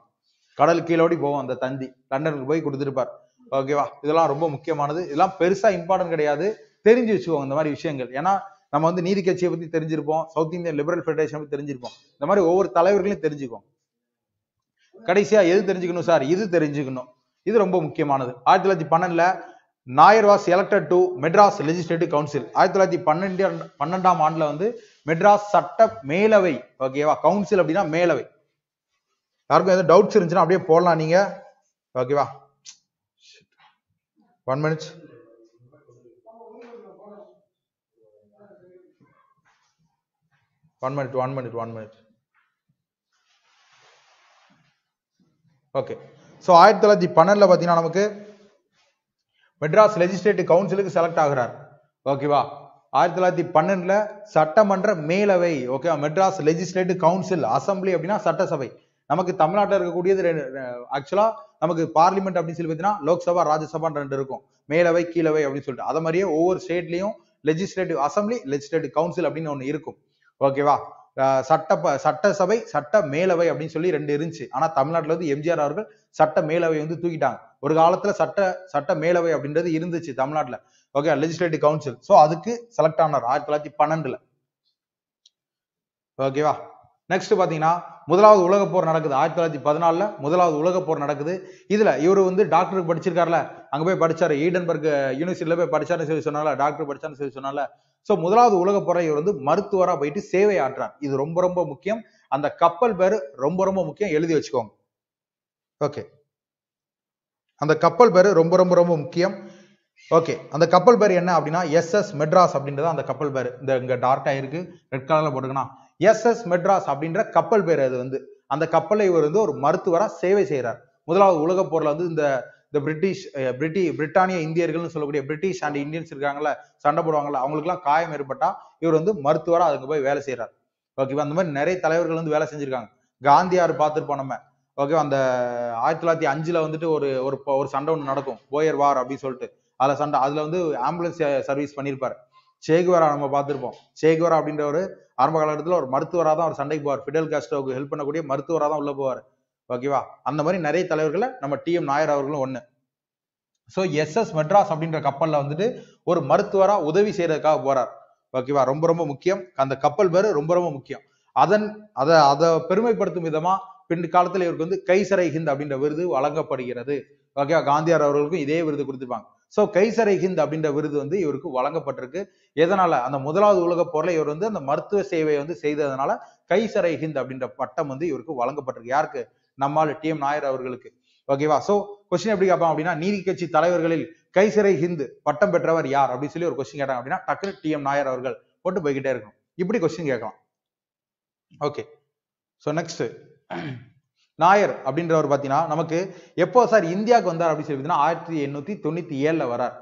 கடல் கீழோடி போவோம் அந்த தந்தி லண்டனுக்கு போய் கொடுத்துருப்பார் ஓகேவா இதெல்லாம் ரொம்ப முக்கியமானது இதெல்லாம் பெருசா இம்பார்ட்டன்ட் கிடையாது தெரிஞ்சு வச்சுக்கோங்க இந்த மாதிரி விஷயங்கள் ஏன்னா நம்ம வந்து நீதி கட்சியை பத்தி தெரிஞ்சிருப்போம் சவுத் இந்தியன் லிபரல் ஃபெடரேஷன் பத்தி தெரிஞ்சிருப்போம் இந்த மாதிரி ஒவ்வொரு தலைவர்களையும் தெரிஞ்சுக்கோம் கடைசியா எது தெரிஞ்சுக்கணும் சார் இது தெரிஞ்சுக்கணும் இது ரொம்ப முக்கியமானது ஆயிரத்தி தொள்ளாயிரத்தி பன்னெண்டுல Nair was elected to Madras legislative council ஆயிரத்தி தொள்ளாயிரத்தி பன்னெண்டு பன்னெண்டாம் ஆண்டுல வந்து மெட்ராஸ் சட்ட மேலவை ஓகேவா கவுன்சில் அப்படின்னா மேலவை யாருக்கும் எதாவது டவுட்ஸ் இருந்துச்சுன்னா அப்படியே போடலாம் நீங்க ஓகேவா one minutes one minute one minute one minute okay so ஆயிரத்தி தொள்ளாயிரத்தி பன்னெண்டில் பார்த்தீங்கன்னா நமக்கு மெட்ராஸ் லெஜிஸ்லேட்டிவ் கவுன்சிலுக்கு செலக்ட் ஆகிறார் ஓகேவா ஆயிரத்தி தொள்ளாயிரத்தி பன்னெண்டில் சட்டமன்ற மேலவை ஓகேவா மெட்ராஸ் லெஜிஸ்லேட்டிவ் கவுன்சில் அசம்பிளி அப்படின்னா சட்டசபை நமக்கு தமிழ்நாட்டில் இருக்கக்கூடியது ஆக்சுவலா நமக்கு பார்லிமெண்ட் அப்படின்னு சொல்லி பார்த்தீங்கன்னா லோக்சபா ராஜ்யசபா ரெண்டு இருக்கும் மேலவை கீழவை அப்படின்னு சொல்லிட்டு அதை மாதிரியே ஒவ்வொரு ஸ்டேட்லயும் லெஜிஸ்லேட்டிவ் அசம்பிளி லெஜிஸ்லேட்டிவ் கவுன்சில் அப்படின்னு ஒன்று இருக்கும் ஓகேவா சட்ட சட்டசபை சட்ட மேலவை அப்படின்னு சொல்லி ரெண்டு இருந்துச்சு ஆனா தமிழ்நாட்டில் வந்து எம்ஜிஆர் அவர்கள் சட்ட மேலவை வந்து தூக்கிட்டாங்க ஒரு காலத்துல சட்ட சட்ட மேலவை அப்படின்றது இருந்துச்சு தமிழ்நாட்டில் ஓகே லெஜிஸ்லேட்டிவ் கவுன்சில் ஸோ அதுக்கு செலக்ட் ஆனார் ஆயிரத்தி தொள்ளாயிரத்தி பன்னெண்டுல ஓகேவா நெக்ஸ்ட் பார்த்தீங்கன்னா முதலாவது உலக போர் நடக்குது ஆயிரத்தி தொள்ளாயிரத்தி பதினாலில் முதலாவது உலக போர் நடக்குது இதில் இவர் வந்து டாக்டருக்கு படிச்சிருக்காருல அங்கே போய் படித்தார் ஈடன்பர்க் யூனிவர்சிட்டியில் போய் படித்தார்னு சொல்லி சொன்னால டாக்டர் படித்தான்னு சொல்லி சொன்னால ஸோ முதலாவது உலக போரை இவர் வந்து மருத்துவராக போயிட்டு சேவை ஆற்றார் இது ரொம்ப ரொம்ப முக்கியம் அந்த கப்பல் பேர் ரொம்ப ரொம்ப முக்கியம் எழுதி வச்சுக்கோங்க ஓகே அந்த கப்பல் பேர் ரொம்ப ரொம்ப ரொம்ப முக்கியம் ஓகே அந்த கப்பல் பேர் என்ன அப்படின்னா எஸ் எஸ் மெட்ராஸ் அப்படின்றது அந்த கப்பல் பேர் இந்த இங்கே டார்க்காக இருக்கு ரெட் கலரில் போட்டுக்கணும் எஸ்எஸ் மெட்ராஸ் அப்படின்ற கப்பல் பேர் அது வந்து அந்த கப்பலை இவர் வந்து ஒரு மருத்துவராக சேவை செய்கிறார் முதலாவது உலக போரில் வந்து இந்த இந்த பிரிட்டிஷ் பிரிட்டி பிரிட்டானிய இந்தியர்கள்னு சொல்லக்கூடிய பிரிட்டிஷ் அண்ட் இந்தியன்ஸ் இருக்காங்களா சண்டை போடுவாங்கல்ல அவங்களுக்குலாம் காயம் ஏற்பட்டா இவர் வந்து மருத்துவராக அதுக்கு போய் வேலை செய்கிறார் ஓகேவா அந்த மாதிரி நிறைய தலைவர்கள் வந்து வேலை செஞ்சிருக்காங்க காந்தியார் பார்த்துருப்போம் நம்ம ஓகேவா அந்த ஆயிரத்தி தொள்ளாயிரத்தி அஞ்சில் வந்துட்டு ஒரு ஒரு ஒரு சண்டை ஒன்று நடக்கும் போயர் வார் அப்படின்னு சொல்லிட்டு அதில் சண்டை அதில் வந்து ஆம்புலன்ஸ் சர்வீஸ் பண்ணியிருப்பார் சேகுவரா நம்ம பார்த்துருப்போம் சேகுவரா ஒரு ஆரம்ப காலகட்டத்தில் ஒரு மருத்துவராக தான் அவர் சண்டைக்கு போவார் ஃபிடல் காஸ்டோவுக்கு ஹெல்ப் பண்ணக்கூடிய மருத்துவராக தான் உள்ளே போவார் ஓகேவா அந்த மாதிரி நிறைய தலைவர்களை நம்ம டி எம் நாயர் அவர்களும் ஒன்று ஸோ எஸ்எஸ் மெட்ராஸ் அப்படின்ற கப்பலில் வந்துட்டு ஒரு மருத்துவராக உதவி செய்யறதுக்காக போறார் ஓகேவா ரொம்ப ரொம்ப முக்கியம் அந்த கப்பல் பேர் ரொம்ப ரொம்ப முக்கியம் அதன் அதை அதை பெருமைப்படுத்தும் விதமா காலத்தில் இவருக்கு வந்து கைசரை ஹிந்த் அப்படின்ற விருது வழங்கப்படுகிறது ஓகேவா காந்தியார் அவர்களுக்கும் இதே விருது கொடுத்துருப்பாங்க ஸோ கைசரை ஹிந்த் அப்படின்ற விருது வந்து இவருக்கு வழங்கப்பட்டிருக்கு எதனால அந்த முதலாவது உலக பொருளை இவர் வந்து அந்த மருத்துவ சேவையை வந்து செய்ததுனால கைசரை ஹிந்த் அப்படின்ற பட்டம் வந்து இவருக்கு வழங்கப்பட்டிருக்கு யாருக்கு நம்மால் டி எம் நாயர் அவர்களுக்கு ஓகேவா ஸோ கொஸ்டின் எப்படி கேட்பான் அப்படின்னா நீதி கட்சி தலைவர்களில் கைசரை ஹிந்து பட்டம் பெற்றவர் யார் அப்படின்னு சொல்லி ஒரு கொஸ்டின் கேட்டாங்க அப்படின்னா டக்குனு டி எம் நாயர் அவர்கள் போட்டு போய்கிட்டே இருக்கணும் இப்படி கொஸ்டின் கேட்கலாம் ஓகே ஸோ நெக்ஸ்ட் நாயர் அப்படின்றவர் பார்த்தீங்கன்னா நமக்கு எப்போ சார் இந்தியாவுக்கு வந்தார் அப்படின்னு சொல்லி ஆயிரத்தி எண்ணூற்றி தொண்ணூற்றி ஏழில் வரார்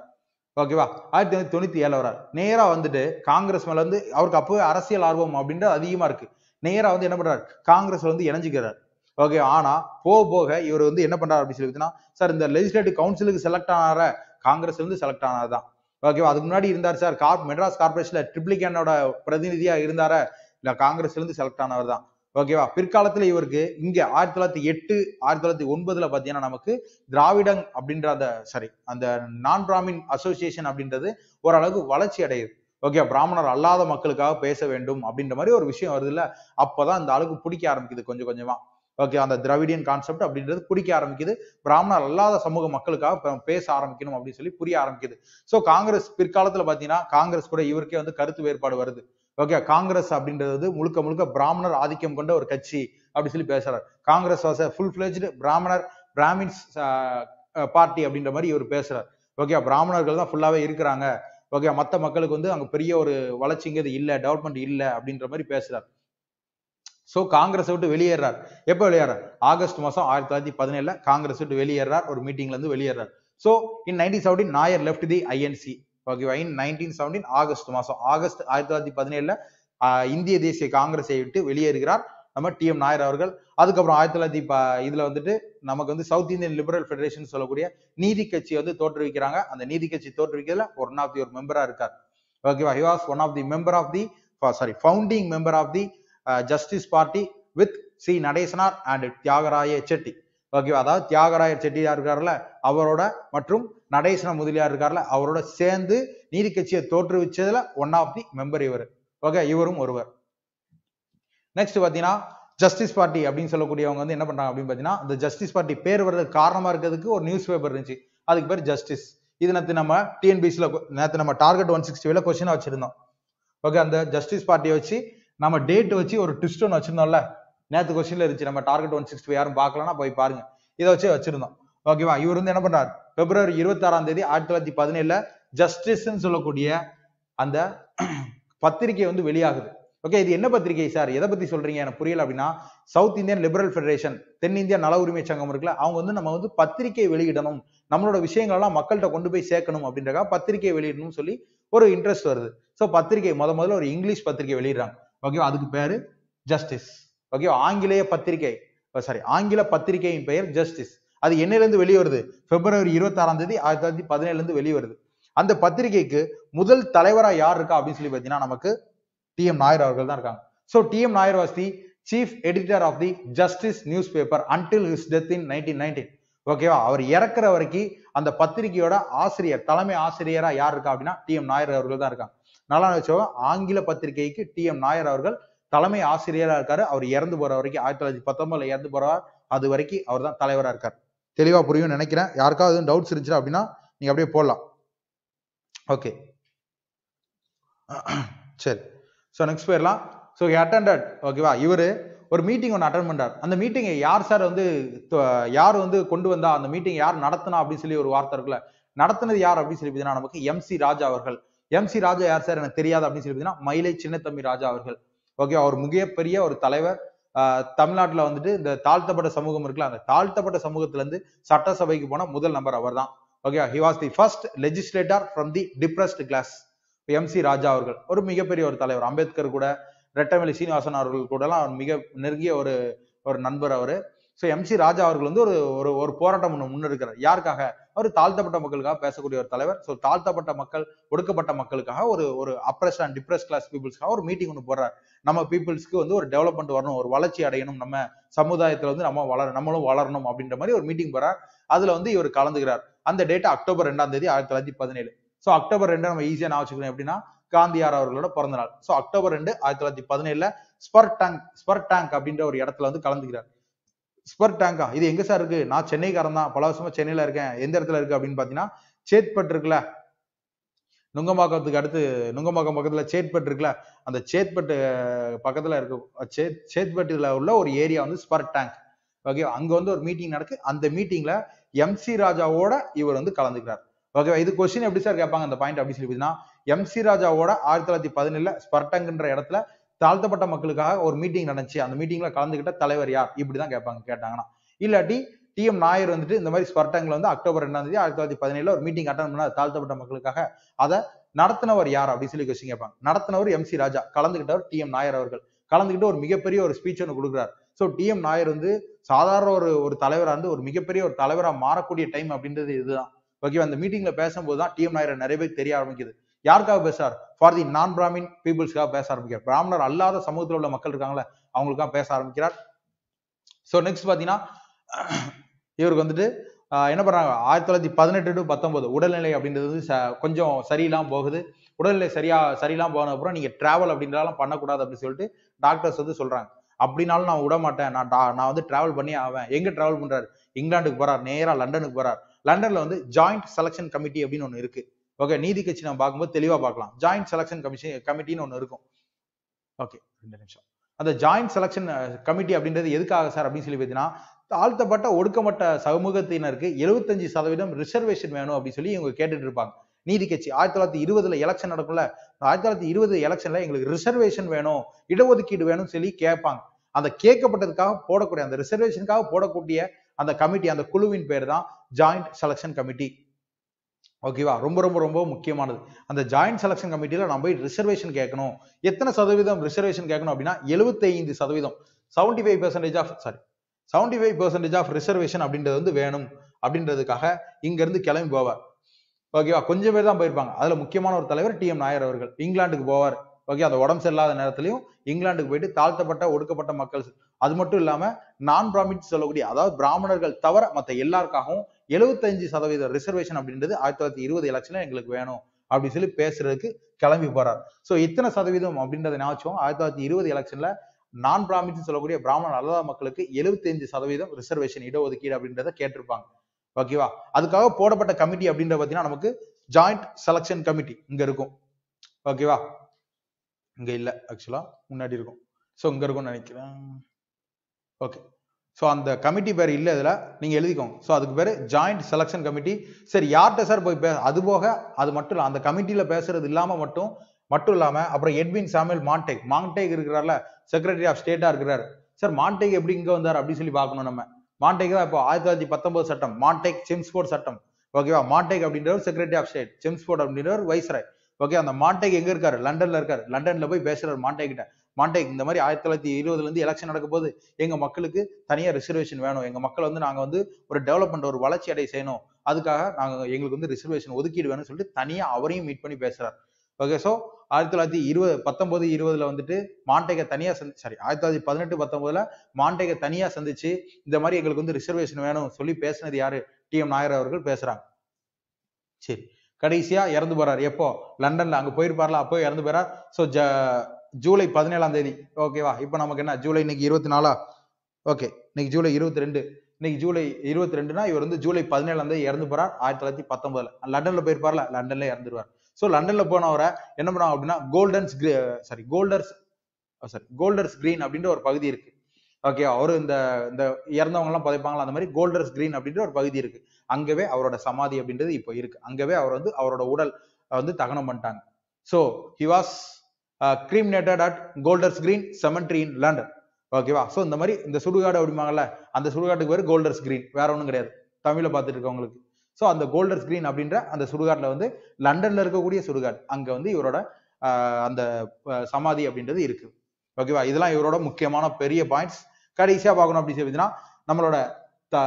ஓகேவா ஆயிரத்தி தொண்ணூற்றி தொண்ணூற்றி ஏழில் வரார் நேராக வந்துட்டு காங்கிரஸ் மேலே வந்து அவருக்கு அப்போவே அரசியல் ஆர்வம் அப்படின்றது அதிகமாக இருக்குது நேராக வந்து என்ன பண்ணுறாரு காங்கிரஸ் வந்து இணைஞ்சுக்கிறார் ஓகே ஆனால் போக போக இவர் வந்து என்ன பண்ணுறாரு அப்படின்னு சொல்லி சார் இந்த லெஜிஸ்லேட்டிவ் கவுன்சிலுக்கு செலக்ட் ஆனார காங்கிரஸ்ல இருந்து செலக்ட் ஆனார் தான் ஓகேவா அதுக்கு முன்னாடி இருந்தார் சார் கார் மெட்ராஸ் கார்பரேஷன்ல ட்ரிப்ளிகேனோட பிரதிநிதியாக இருந்தார இல்லை காங்கிரஸ்லேருந்து செலக்ட் ஆனவர் தான் ஓகேவா பிற்காலத்தில் இவருக்கு இங்க ஆயிரத்தி தொள்ளாயிரத்தி எட்டு ஆயிரத்தி தொள்ளாயிரத்தி ஒன்பதுல பாத்தீங்கன்னா நமக்கு திராவிடம் அப்படின்ற அந்த சாரி அந்த நான் பிராமின் அசோசியேஷன் அப்படின்றது ஓரளவுக்கு வளர்ச்சி அடையுது ஓகே பிராமணர் அல்லாத மக்களுக்காக பேச வேண்டும் அப்படின்ற மாதிரி ஒரு விஷயம் வருது இல்ல அப்பதான் அந்த அளவுக்கு பிடிக்க ஆரம்பிக்குது கொஞ்சம் கொஞ்சமா ஓகே அந்த திராவிடியன் கான்செப்ட் அப்படின்றது பிடிக்க ஆரம்பிக்குது பிராமணர் அல்லாத சமூக மக்களுக்காக பேச ஆரம்பிக்கணும் அப்படின்னு சொல்லி புரிய ஆரம்பிக்குது ஸோ காங்கிரஸ் பிற்காலத்துல பாத்தீங்கன்னா காங்கிரஸ் கூட இவருக்கே வந்து கருத்து வேறுபாடு வருது ஓகே காங்கிரஸ் அப்படின்றது வந்து முழுக்க முழுக்க பிராமணர் ஆதிக்கம் கொண்ட ஒரு கட்சி அப்படின்னு சொல்லி பேசுறாரு காங்கிரஸ் வாச ஃபுல் ஃபிளெஜ்டு பிராமணர் பிராமின்ஸ் பார்ட்டி அப்படின்ற மாதிரி இவர் பேசுறாரு ஓகே பிராமணர்கள் தான் ஃபுல்லாவே இருக்கிறாங்க ஓகே மற்ற மக்களுக்கு வந்து அங்கே பெரிய ஒரு வளர்ச்சிங்கிறது இல்லை டெவலப்மெண்ட் இல்லை அப்படின்ற மாதிரி பேசுறார் ஸோ காங்கிரஸை விட்டு வெளியேறார் எப்போ வெளியேறார் ஆகஸ்ட் மாதம் ஆயிரத்தி தொள்ளாயிரத்தி பதினேழுல காங்கிரஸ் விட்டு வெளியேறார் ஒரு மீட்டிங்ல இருந்து வெளியேறார் so in ninety seventeen Nair left the INC ஓகேவா இன் நைன்டீன் செவன்டீன் ஆகஸ்ட் மாசம் ஆகஸ்ட் ஆயிரத்தி தொள்ளாயிரத்தி பதினேழுல இந்திய தேசிய காங்கிரஸை விட்டு வெளியேறுகிறார் நம்ம டி எம் நாயர் அவர்கள் அதுக்கப்புறம் ஆயிரத்தி தொள்ளாயிரத்தி ப இதுல வந்துட்டு நமக்கு வந்து சவுத் இந்தியன் லிபரல் ஃபெடரேஷன் சொல்லக்கூடிய நீதி கட்சி வந்து தோற்றுவிக்கிறாங்க அந்த நீதி கட்சி தோற்றுவிக்கிறதுல ஒன் ஆஃப் தி ஒரு மெம்பரா இருக்கார் ஓகேவா he was one of the member of the sorry founding member of the Justice Party with C Natesanar and Thyagaraya Chetty ஓகேவா அதாவது தியாகராய செட்டியா இருக்காருல்ல அவரோட மற்றும் நடேசன முதலியார் இருக்கார்ல அவரோட சேர்ந்து நீதி கட்சியை தோற்றுவிச்சதுல ஒன் ஆஃப் தி மெம்பர் இவர் ஓகே இவரும் ஒருவர் நெக்ஸ்ட் பாத்தீங்கன்னா ஜஸ்டிஸ் பார்ட்டி அப்படின்னு சொல்லக்கூடியவங்க வந்து என்ன பண்றாங்க அப்படின்னு பாத்தீங்கன்னா இந்த ஜஸ்டிஸ் பார்ட்டி பேர் வர்றதுக்கு காரணமா இருக்கிறதுக்கு ஒரு நியூஸ் பேப்பர் இருந்துச்சு அதுக்கு பேர் ஜஸ்டிஸ் இது நேற்று நம்ம டிஎன்பிசியில் நேற்று நம்ம டார்கெட் ஒன் சிக்ஸ்டி வேல கொஸ்டினாக வச்சுருந்தோம் ஓகே அந்த ஜஸ்டிஸ் பார்ட்டியை வச்சு நம்ம டேட் வச்சு ஒரு ட்விஸ்ட் ஒன்று வச்சுருந்தோம்ல நேற்று கொஸ்டினில் இருந்துச்சு நம்ம டார்கெட் ஒன் சிக்ஸ்டி யாரும் பார்க்கலன்னா போய் பாருங்க இதை வச்சு வச்சுருந்தோம் ஓகேவா இவர் வந்து என்ன பண்ணுறாரு பிப்ரவரி ஆறாம் தேதி ஆயிரத்தி தொள்ளாயிரத்தி பதினேழுல ஜஸ்டிஸ்ன்னு சொல்லக்கூடிய அந்த பத்திரிகை வந்து வெளியாகுது ஓகே இது என்ன பத்திரிகை சார் எதை பத்தி சொல்றீங்க எனக்கு புரியல அப்படின்னா சவுத் இந்தியன் லிபரல் ஃபெடரேஷன் தென்னிந்திய நல உரிமை சங்கம் இருக்குல்ல அவங்க வந்து நம்ம வந்து பத்திரிகை வெளியிடணும் நம்மளோட விஷயங்கள்லாம் மக்கள்கிட்ட கொண்டு போய் சேர்க்கணும் அப்படின்றக்கா பத்திரிகை வெளியிடணும்னு சொல்லி ஒரு இன்ட்ரெஸ்ட் வருது ஸோ பத்திரிகை முத முதல்ல ஒரு இங்கிலீஷ் பத்திரிகை வெளியிடுறாங்க ஓகேவா அதுக்கு பேரு ஜஸ்டிஸ் ஓகேவா ஆங்கிலேய பத்திரிகை சாரி oh, ஆங்கில பத்திரிகையின் பெயர் ஜஸ்டிஸ் அது என்னிலிருந்து வெளியே வருது பிப்ரவரி இருபத்தாறாம் தேதி ஆயிரத்தி தொள்ளாயிரத்தி பதினேழுல இருந்து வெளியே வருது அந்த பத்திரிகைக்கு முதல் தலைவரா யார் இருக்கா அப்படின்னு சொல்லி பார்த்தீங்கன்னா நமக்கு டி எம் நாயர் அவர்கள் தான் இருக்காங்க so T M Nair was the chief editor of the Justice newspaper until his death in nineteen nineteen ஓகேவா அவர் இறக்குற வரைக்கும் அந்த பத்திரிகையோட ஆசிரியர் தலைமை ஆசிரியரா யார் இருக்கா அப்படின்னா டி எம் நாயர் அவர்கள் தான் இருக்காங்க நல்லா வச்சோ ஆங்கில பத்திரிகைக்கு டி எம் நாயர் அவர்கள் தலைமை ஆசிரியரா இருக்காரு அவர் இறந்து போற வரைக்கும் ஆயிரத்தி தொள்ளாயிரத்தி பத்தொன்பதுல இறந்து போறவர் அது வரைக்கும் அவர் தான் தலைவரா இருக்கார் தெளிவாக புரியும்னு நினைக்கிறேன் யாருக்காவது எதுவும் டவுட்ஸ் இருந்துச்சு அப்படின்னா நீங்கள் அப்படியே போடலாம் ஓகே <clears throat> சரி ஸோ நெக்ஸ்ட் போயிடலாம் ஸோ அட்டண்டட் ஓகேவா இவர் ஒரு மீட்டிங் ஒன்று அட்டன் பண்ணுறார் அந்த மீட்டிங்கை யார் சார் வந்து யார் வந்து கொண்டு வந்தா அந்த மீட்டிங் யார் நடத்தினா அப்படின்னு சொல்லி ஒரு வார்த்தை இருக்குல்ல நடத்தினது யார் அப்படின்னு சொல்லி பார்த்தீங்கன்னா நமக்கு எம் ராஜா அவர்கள் எம் ராஜா யார் சார் எனக்கு தெரியாது அப்படின்னு சொல்லி பார்த்தீங்கன்னா மயிலை சின்னத்தம்பி ராஜா அவர்கள் ஓகே அவர் மிகப்பெரிய ஒரு தலைவர் தமிழ்நாட்டில் வந்துட்டு இந்த தாழ்த்தப்பட்ட சமூகம் இருக்குல்ல அந்த தாழ்த்தப்பட்ட சமூகத்திலேருந்து சட்டசபைக்கு போன முதல் நம்பர் அவர் தான் okay he was the first legislator from the depressed class M C Raja அவர்கள் ஒரு மிகப்பெரிய ஒரு தலைவர் அம்பேத்கர் கூட ரெட்டமலி சீனிவாசன் அவர்கள் கூடலாம் அவர் மிக நெருங்கிய ஒரு ஒரு நண்பர் அவர் ஸோ எம் சி ராஜா அவர்கள் வந்து ஒரு ஒரு போராட்டம் ஒன்று முன்னெடுக்கிறார் யாருக்காக அவர் தாழ்த்தப்பட்ட மக்களுக்காக பேசக்கூடிய ஒரு தலைவர் ஸோ தாழ்த்தப்பட்ட மக்கள் ஒடுக்கப்பட்ட மக்களுக்காக ஒரு ஒரு அப்ரஸ் அண்ட் டிப்ரெஸ் கிளாஸ் பீப்புள்ஸ்க்காக ஒரு மீட்டிங் ஒன்று போடுறார் நம்ம பீப்புள்ஸ்க்கு வந்து ஒரு டெவலப்மெண்ட் வரணும் ஒரு வளர்ச்சி அடையணும் நம்ம சமுதாயத்தில் வந்து நம்ம வளர நம்மளும் வளரணும் அப்படின்ற மாதிரி ஒரு மீட்டிங் போறார் அதில் வந்து இவர் கலந்துகிறார் அந்த டேட்டா அக்டோபர் ரெண்டாம் தேதி ஆயிரத்தி தொள்ளாயிரத்தி பதினேழு ஸோ அக்டோபர் ரெண்டு நம்ம ஈஸியாக நான் வச்சுக்கிறேன் எப்படின்னா காந்தியார் அவர்களோட பிறந்த நாள் ஸோ அக்டோபர் ரெண்டு ஆயிரத்தி தொள்ளாயிரத்தி பதினேழுல ஸ்பர் டேங்க் ஸ்பர் டேங்க் அப்படின்ற ஒரு இடத்துல வந்து கலந்துக்கிறார் ஸ்பர் டேங்கா இது எங்க சார் இருக்கு நான் சென்னைக்காரன் தான் பல வருஷமா சென்னையில இருக்கேன் எந்த இடத்துல இருக்கு அப்படின்னு பாத்தீங்கன்னா சேத்பட் இருக்குல்ல நுங்கம்பாக்கத்துக்கு அடுத்து நுங்கம்பாக்கம் பக்கத்துல சேத்பட் இருக்குல்ல அந்த சேத்பட்டு பக்கத்துல இருக்கு சேத் சேத்பட்டுல உள்ள ஒரு ஏரியா வந்து ஸ்பர் டேங்க் ஓகே அங்க வந்து ஒரு மீட்டிங் நடக்கு அந்த மீட்டிங்ல எம்சி ராஜாவோட இவர் வந்து கலந்துக்கிறார் ஓகேவா இது கொஸ்டின் எப்படி சார் கேட்பாங்க அந்த பாயிண்ட் அப்படி சொல்லி எம் சி ராஜாவோட ஆயிரத்தி தொள்ளாயிரத்தி பதினேழுல ஸ்பர்டங்குன்ற இடத்துல தாழ்த்தப்பட்ட மக்களுக்காக ஒரு மீட்டிங் நடந்துச்சு அந்த மீட்டிங்ல கலந்துக்கிட்ட தலைவர் யார் இப்படிதான் கேட்பாங்க கேட்டாங்கன்னா இல்லாட்டி டி எம் நாயர் வந்துட்டு இந்த மாதிரி ஸ்பர்ட்டங்கள் வந்து அக்டோபர் ரெண்டாம் தேதி ஆயிரத்தி தொள்ளாயிரத்தி பதினேழுல ஒரு மீட்டிங் அட்டன் பண்ண தாழ்த்தப்பட்ட மக்களுக்காக அதை நடத்தினவர் யார் அப்படின்னு சொல்லி கொஸ்டின் கேட்பாங்க நடத்தினவர் எம் சி ராஜா கலந்துகிட்டவர் டி எம் நாயர் அவர்கள் கலந்துகிட்டு ஒரு மிகப்பெரிய ஒரு ஸ்பீச் ஒன்று கொடுக்குறாரு ஸோ டி எம் நாயர் வந்து சாதாரண ஒரு ஒரு தலைவராக இருந்து ஒரு மிகப்பெரிய ஒரு தலைவராக மாறக்கூடிய டைம் அப்படின்றது இதுதான் ஓகே அந்த மீட்டிங்ல பேசும்போது தான் டி எம் நாயர் நிறைய பேர் தெரிய ஆரம்பிக்குது யாருக்காக பேசுறார் ஃபார் தி நான் பிராமின் பீப்புள்ஸ்க்காக பேச ஆரம்பிக்கிறார் பிராமணர் அல்லாத சமூகத்தில் உள்ள மக்கள் இருக்காங்களே அவங்களுக்காக பேச ஆரம்பிக்கிறார் ஸோ நெக்ஸ்ட் பார்த்தீங்கன்னா இவருக்கு வந்துட்டு என்ன பண்றாங்க ஆயிரத்தி தொள்ளாயிரத்தி பதினெட்டு டு பத்தொன்பது உடல்நிலை அப்படின்றது வந்து கொஞ்சம் சரியில்லாம போகுது உடல்நிலை சரியா சரியில்லாம போன அப்புறம் நீங்க டிராவல் பண்ணக்கூடாது அப்படின்னு சொல்லிட்டு டாக்டர்ஸ் வந்து சொல்றாங்க அப்படின்னாலும் நான் விட மாட்டேன் நான் நான் வந்து டிராவல் பண்ணி ஆவேன் எங்க டிராவல் பண்றாரு இங்கிலாந்துக்கு போகிறார் நேரா லண்டனுக்கு போகிறார் லண்டன்ல வந்து ஜாயிண்ட் செலக்ஷன் கமிட்டி அப்படின்னு ஒன்று இருக்கு ஓகே நீதி கட்சி நம்ம பார்க்கும்போது தெளிவாக பார்க்கலாம் ஜாயிண்ட் செலக்ஷன் கமிஷன் கமிட்டின்னு ஒன்று இருக்கும் ஓகே ரெண்டு நிமிஷம் அந்த ஜாயிண்ட் செலக்ஷன் கமிட்டி அப்படின்றது எதுக்காக சார் அப்படின்னு சொல்லி பார்த்தீங்கன்னா தாழ்த்தப்பட்ட ஒடுக்கப்பட்ட சமூகத்தினருக்கு எழுபத்தஞ்சு சதவீதம் ரிசர்வேஷன் வேணும் அப்படின்னு சொல்லி இவங்க கேட்டுட்டு இருப்பாங்க நீதி கட்சி ஆயிரத்தி தொள்ளாயிரத்தி இருபதுல எலெக்ஷன் நடக்கும்ல ஆயிரத்தி தொள்ளாயிரத்தி இருபது எலெக்ஷன்ல எங்களுக்கு ரிசர்வேஷன் வேணும் இடஒதுக்கீடு வேணும்னு சொல்லி கேட்பாங்க அந்த கேட்கப்பட்டதுக்காக போடக்கூடிய அந்த ரிசர்வேஷனுக்காக போடக்கூடிய அந்த கமிட்டி அந்த குழுவின் பேர் தான் ஜாயிண்ட் செலக்ஷன் கமிட்டி ஓகேவா ரொம்ப ரொம்ப ரொம்ப முக்கியமானது அந்த ஜாயிண்ட் செலக்ஷன் கமிட்டியில் நம்ம போய் ரிசர்வேஷன் கேட்கணும் எத்தனை சதவீதம் ரிசர்வேஷன் கேட்கணும் அப்படின்னா எழுபத்தைந்து சதவீதம் seventy five percentage of sorry seventy five percentage of reservation அப்படின்றது வந்து வேணும் அப்படின்றதுக்காக இங்கேருந்து கிளம்பி போவார் ஓகேவா கொஞ்சம் பேர் தான் போயிருப்பாங்க அதில் முக்கியமான ஒரு தலைவர் டி எம் நாயர் அவர்கள் இங்கிலாந்துக்கு போவார் ஓகே அந்த உடம்பு சரியில்லாத நேரத்திலையும் இங்கிலாந்துக்கு போயிட்டு தாழ்த்தப்பட்ட ஒடுக்கப்பட்ட மக்கள் அது மட்டும் இல்லாம நான் பிராமிட் சொல்லக்கூடிய அதாவது பிராமணர்கள் தவிர மற்ற எல்லாருக்காகவும் எழுபத்தஞ்சு சதவீத ரிசர்வேஷன் அப்படின்றது ஆயிரத்தி தொள்ளாயிரத்தி இருபது எலெக்ஷன்ல எங்களுக்கு வேணும் அப்படின்னு சொல்லி பேசுறதுக்கு கிளம்பி போறார் சோ இத்தனை சதவீதம் அப்படின்றத நினைச்சோம் ஆயிரத்தி தொள்ளாயிரத்தி இருபது எலெக்ஷன்ல நான் பிராமின்ஸ் சொல்லக்கூடிய பிராமண அல்லாத மக்களுக்கு எழுபத்தஞ்சு சதவீதம் ரிசர்வேஷன் இடஒதுக்கீடு அப்படின்றத கேட்டிருப்பாங்க ஓகேவா அதுக்காக போடப்பட்ட கமிட்டி அப்படின்ற பார்த்தீங்கன்னா நமக்கு ஜாயிண்ட் செலெக்ஷன் கமிட்டி இங்க இருக்கும் ஓகேவா இங்க இல்ல ஆக்சுவலா முன்னாடி இருக்கும் சோ இங்க இருக்கும்னு நினைக்கிறேன் ஓகே ஸோ அந்த கமிட்டி பேர் இல்லை இதில் நீங்கள் எழுதிக்கோங்க ஸோ அதுக்கு பேர் ஜாயிண்ட் செலெக்ஷன் கமிட்டி சரி யார்கிட்ட சார் போய் பே அது போக அது மட்டும் இல்லை அந்த கமிட்டியில் பேசுறது இல்லாமல் மட்டும் மட்டும் இல்லாமல் அப்புறம் எட்வின் சாமியல் மான்டேக் மாண்டேக் இருக்கிறார்ல செக்ரட்டரி ஆஃப் ஸ்டேட்டாக இருக்கிறார் சார் மான்டேக் எப்படி இங்கே வந்தார் அப்படின்னு சொல்லி பார்க்கணும் நம்ம மான்டேக் தான் இப்போ ஆயிரத்தி தொள்ளாயிரத்தி பத்தொன்பது சட்டம் மான்டேக் செம்ஸ்போர்ட் சட்டம் ஓகேவா மான்டேக் அப்படின்றவர் செக்ரட்டரி ஆஃப் ஸ்டேட் செம்ஸ்போர்ட் அப்படின்றவர் வைஸ்ராய் ஓகே அந்த மான்டேக் எங்கே இருக்கார் லண்டனில் இருக்கார் லண்டனில் போய் பேசுகிறார் மான்டேக்கிட்ட மாண்டேக் இந்த மாதிரி ஆயிரத்தி தொள்ளாயிரத்தி இருபதுலேருந்து எலெக்ஷன் நடக்கும் போது எங்கள் மக்களுக்கு தனியாக ரிசர்வேஷன் வேணும் எங்கள் மக்கள் வந்து நாங்கள் வந்து ஒரு டெவலப்மெண்ட் ஒரு வளர்ச்சி அடைய செய்யணும் அதுக்காக நாங்கள் எங்களுக்கு வந்து ரிசர்வேஷன் ஒதுக்கீடு வேணும்னு சொல்லிட்டு தனியாக அவரையும் மீட் பண்ணி பேசுகிறார் ஓகே ஸோ ஆயிரத்தி தொள்ளாயிரத்தி இருபது பத்தொன்பது இருபதுல வந்துட்டு மாண்டேக தனியா சந்தி சாரி ஆயிரத்தி தொள்ளாயிரத்தி பதினெட்டு பத்தொன்பதுல மாண்டேக தனியா சந்திச்சு இந்த மாதிரி எங்களுக்கு வந்து ரிசர்வேஷன் வேணும் சொல்லி பேசினது யாரு டி எம் நாயர் அவர்கள் பேசுறாங்க சரி கடைசியா இறந்து போறாரு எப்போ லண்டன்ல அங்க போயிருப்பார்ல அப்போ இறந்து போறார் ஸோ ஜ ஜூலை பதினேழாம் தேதி ஓகேவா இப்போ நமக்கு என்ன ஜூலை இன்னைக்கு இருபத்தி நாலா ஓகே இன்னைக்கு ஜூலை இருபத்தி ரெண்டு இன்னைக்கு ஜூலை இருபத்தி ரெண்டுனா இவர் வந்து ஜூலை பதினேழாம் தேதி இறந்து போறார் ஆயிரத்தி தொள்ளாயிரத்தி பத்தொன்பதுல லண்டன்ல போயிருப்பார்ல லண்டன்ல இறந்துருவார் ஸோ லண்டன்ல போனவரை என்ன பண்ணுவாங்க அப்படின்னா Goldens sorry Golders sorry Golders Green அப்படின்ற ஒரு பகுதி இருக்கு ஓகே அவரு இந்த இந்த இறந்தவங்க எல்லாம் புதைப்பாங்களா அந்த மாதிரி கோல்டர்ஸ் கிரீன் அப்படின்ற ஒரு பகுதி இருக்கு அங்கவே அவரோட சமாதி அப்படின்றது இப்போ இருக்கு அங்கவே அவர் வந்து அவரோட உடல் வந்து தகனம் பண்ணிட்டாங்க so he was cremated at Golders Green cemetery in London ஓகேவா ஸோ இந்த மாதிரி இந்த சுடுகாடு அப்படிம்பாங்கல்ல அந்த சுடுகாட்டுக்கு பேர் கோல்டர்ஸ் கிரீன் வேற ஒன்றும் கிடையாது தமிழில் பார்த்துட்டு உங்களுக்கு ஸோ அந்த கோல்டர்ஸ் கிரீன் அப்படின்ற அந்த சுடுகாட்டில் வந்து லண்டனில் இருக்கக்கூடிய சுடுகாடு அங்கே வந்து இவரோட uh, அந்த uh, சமாதி அப்படின்றது இருக்கு ஓகேவா இதெல்லாம் இவரோட முக்கியமான பெரிய பாயிண்ட்ஸ் கடைசியாக பார்க்கணும் அப்படின்னு சொல்லிதுன்னா நம்மளோட த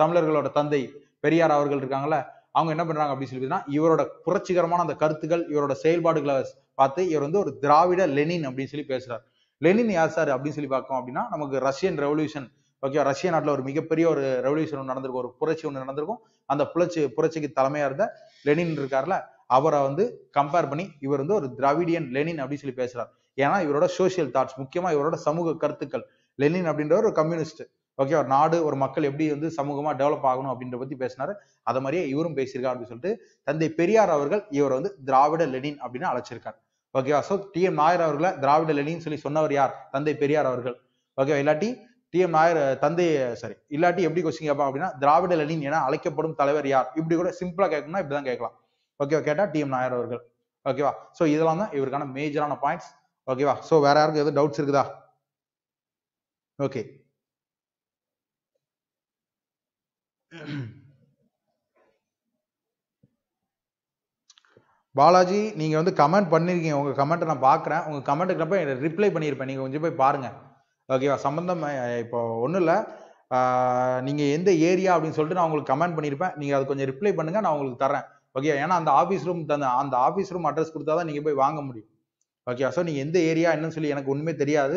தமிழர்களோட தந்தை பெரியார் அவர்கள் இருக்காங்கல்ல அவங்க என்ன பண்றாங்க அப்படின்னு சொல்லி இவரோட புரட்சிகரமான அந்த கருத்துக்கள் இவரோட செயல்பாடுகளை பார்த்து இவர் வந்து ஒரு திராவிட லெனின் அப்படின்னு சொல்லி பேசுறாரு லெனின் யார் சார் அப்படின்னு சொல்லி பார்க்கோம் அப்படின்னா நமக்கு ரஷ்யன் ரெவல்யூஷன் ஓகே ரஷ்ய நாட்டில் ஒரு மிகப்பெரிய ஒரு ரெவல்யூஷன் ஒன்று நடந்திருக்கும் ஒரு புரட்சி ஒன்று நடந்திருக்கும் அந்த புரட்சி புரட்சிக்கு தலைமையாக இருந்த லெனின் இருக்கார்ல அவரை வந்து கம்பேர் பண்ணி இவர் வந்து ஒரு திராவிடியன் லெனின் அப்படின்னு சொல்லி பேசுறாரு ஏன்னா இவரோட சோசியல் தாட்ஸ் முக்கியமா இவரோட சமூக கருத்துக்கள் லெனின் அப்படின்ற ஒரு கம்யூனிஸ்ட் ஓகே ஒரு நாடு ஒரு மக்கள் எப்படி வந்து சமூகமா டெவலப் ஆகணும் அப்படின்ற பத்தி பேசினாரு அதை மாதிரியே இவரும் பேசியிருக்காரு அப்படின்னு சொல்லிட்டு தந்தை பெரியார் அவர்கள் இவர் வந்து திராவிட லெனின் அப்படின்னு அழைச்சிருக்காரு ஓகேவா சோ டி எம் நாயர் அவர்களை திராவிட லெனின்னு சொல்லி சொன்னவர் யார் தந்தை பெரியார் அவர்கள் ஓகேவா இல்லாட்டி டி எம் நாயர் தந்தை சாரி இல்லாட்டி எப்படி கொஸ்டின் கேட்பான் அப்படின்னா திராவிட லெனின் என அழைக்கப்படும் தலைவர் யார் இப்படி கூட சிம்பிளா கேட்கணும்னா இப்படிதான் கேட்கலாம் ஓகேவா கேட்டா டி எம் நாயர் அவர்கள் ஓகேவா சோ இதெல்லாம் தான் இவருக்கான மேஜரான பாயிண்ட்ஸ் ஓகேவா சோ வேற யாருக்கும் எதுவும் டவுட்ஸ் இருக்குதா ஓகே பாலாஜி நீங்கள் வந்து கமெண்ட் பண்ணியிருக்கீங்க உங்கள் கமெண்ட்டை நான் பார்க்குறேன் உங்கள் கமெண்ட்டுக்கிறப்ப ரிப்ளை பண்ணியிருப்பேன் நீங்கள் கொஞ்சம் போய் பாருங்கள் ஓகேவா சம்மந்தம் இப்போ ஒன்றும் இல்லை நீங்கள் எந்த ஏரியா அப்படின்னு சொல்லிட்டு நான் உங்களுக்கு கமெண்ட் பண்ணியிருப்பேன் நீங்கள் அது கொஞ்சம் ரிப்ளை பண்ணுங்கள் நான் உங்களுக்கு தரேன் ஓகே ஏன்னா அந்த ஆஃபீஸ் ரூம் தந்த அந்த ஆஃபீஸ் ரூம் அட்ரஸ் கொடுத்தா தான் நீங்கள் போய் வாங்க முடியும் ஓகேவா ஸோ நீங்கள் எந்த ஏரியா என்னன்னு சொல்லி எனக்கு ஒன்றுமே தெரியாது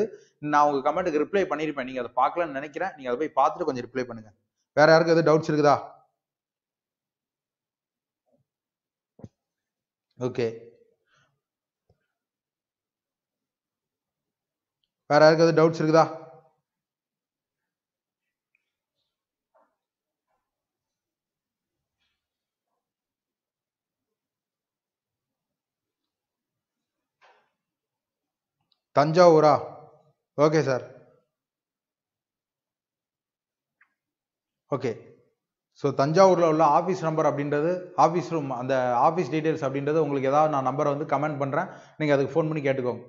நான் உங்கள் கமெண்ட்டுக்கு ரிப்ளை பண்ணியிருப்பேன் நீங்கள் அதை பார்க்கலன்னு நினைக்கிறேன் நீங்கள் அதை போய் பார்த்துட்டு கொஞ்சம் ரிப்ளை பண்ணுங்கள் வேறு யாருக்கும் எதுவும் டவுட்ஸ் இருக்குதா ஓகே வேற யாருக்காவது டவுட்ஸ் இருக்குதா தஞ்சாவூரா ஓகே சார் ஓகே ஸோ தஞ்சாவூரில் உள்ள ஆஃபீஸ் நம்பர் அப்படின்றது ஆஃபீஸ் ரூம் அந்த ஆஃபீஸ் டீட்டெயில்ஸ் அப்படின்றது உங்களுக்கு ஏதாவது நான் நம்பரை வந்து கமெண்ட் பண்ணுறேன் நீங்கள் அதுக்கு ஃபோன் பண்ணி கேட்டுக்கோங்க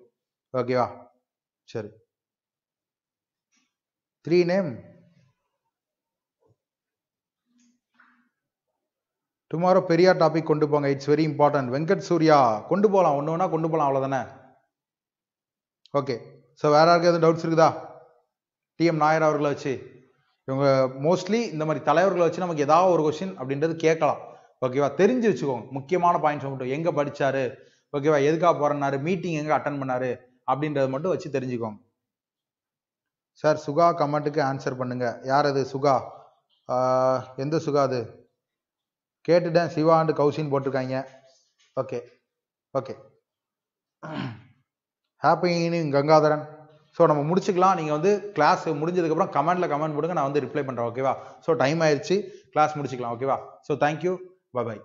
ஓகேவா சரி three name tomorrow Periyar topic கொண்டு போங்க it's very important Venkat Surya கொண்டு போகலாம் ஒன்று ஒன்றா கொண்டு போகலாம் அவ்வளோதானே ஓகே ஸோ வேற யாருக்கு எதுவும் டவுட்ஸ் இருக்குதா டிஎம் நாயர் அவர்களை வச்சு இவங்க மோஸ்ட்லி இந்த மாதிரி தலைவர்களை வச்சு நமக்கு ஏதாவது ஒரு கொஸ்டின் அப்படின்றது கேட்கலாம் ஓகேவா தெரிஞ்சு வச்சுக்கோங்க முக்கியமான பாயிண்ட்ஸ் மட்டும் எங்கே படித்தாரு ஓகேவா எதுக்காக போறேன்னாரு மீட்டிங் எங்கே அட்டன் பண்ணாரு அப்படின்றத மட்டும் வச்சு தெரிஞ்சுக்கோங்க சார் சுகா கமெண்ட்டுக்கு ஆன்சர் பண்ணுங்க யார் அது சுகா எந்த சுகா அது கேட்டுட்டேன் சிவா அண்டு கௌசின்னு போட்டிருக்காங்க okay okay happy evening Gangadharan so நம்ம முடிச்சுக்கலாம் நீங்கள் வந்து கிளாஸ் முடிஞ்சதுக்கப்புறம் கமெண்ட்டில் கமெண்ட் போடுங்க நான் வந்து ரிப்ளை பண்ணுறேன் ஓகேவா ஸோ டைம் ஆயிடுச்சு கிளாஸ் முடிச்சுக்கலாம் ஓகேவா ஸோ தேங்க்யூ பாய்